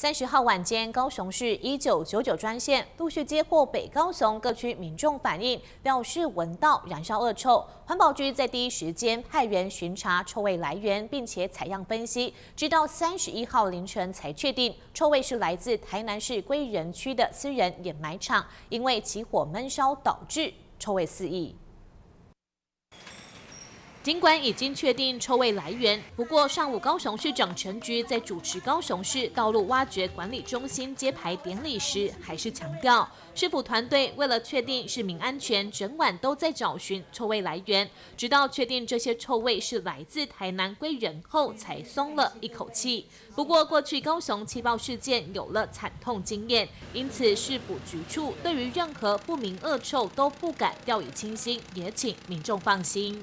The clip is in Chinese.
三十号晚间，高雄市一九九九专线陆续接获北高雄各区民众反映，表示闻到燃烧恶臭。环保局在第一时间派员巡查臭味来源，并且采样分析，直到三十一号凌晨才确定臭味是来自台南市归仁区的私人掩埋场，因为起火闷烧导致臭味四溢。尽管已经确定臭味来源，不过上午高雄市长陈菊在主持高雄市道路挖掘管理中心揭牌典礼时，还是强调，市府团队为了确定市民安全，整晚都在找寻臭味来源，直到确定这些臭味是来自台南归人后，才松了一口气。不过，过去高雄气爆事件有了惨痛经验，因此市府局处对于任何不明恶臭都不敢掉以轻心，也请民众放心。